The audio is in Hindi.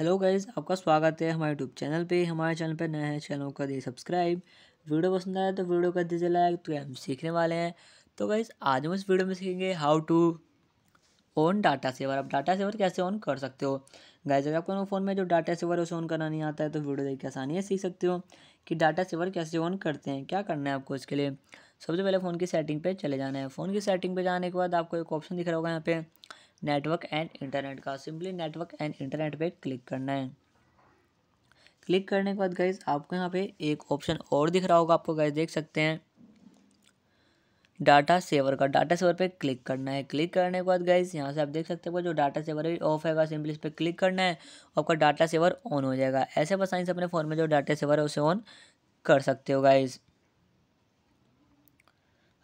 हेलो गाइज आपका स्वागत है हमारे यूट्यूब चैनल पे हमारे चैनल पे नया है चैनल का दिए सब्सक्राइब वीडियो पसंद आया तो वीडियो कर दीजिए लाइक तो हम सीखने वाले हैं तो गाइज आज हम इस वीडियो में सीखेंगे how to on data saver आप डाटा सेवर कैसे ऑन कर सकते हो गाइज अगर आपको फ़ोन में जो डाटा सेवर है उसे ऑन करना नहीं आता है तो वीडियो देख के आसानी है सीख सकते हो कि डाटा सेवर कैसे ऑन करते हैं क्या करना है आपको इसके लिए सबसे पहले फ़ोन की सेटिंग पर चले जाना है फ़ोन की सेटिंग पर जाने के बाद आपको एक ऑप्शन दिख रहा होगा यहाँ पर नेटवर्क एंड इंटरनेट का सिंपली नेटवर्क एंड इंटरनेट पे क्लिक करना है क्लिक करने के बाद गाइज आपको यहाँ पे एक ऑप्शन और दिख रहा होगा आपको गाइज देख सकते हैं डाटा सेवर का डाटा सेवर पे क्लिक करना है क्लिक करने के बाद गाइज यहाँ से आप देख सकते हो जो डाटा सेवर है ऑफ हैगा सिंपली इस पर क्लिक करना है आपका डाटा सेवर ऑन हो जाएगा ऐसे बस से अपने फ़ोन में जो डाटा सेवर है उसे ऑन कर सकते हो गाइज़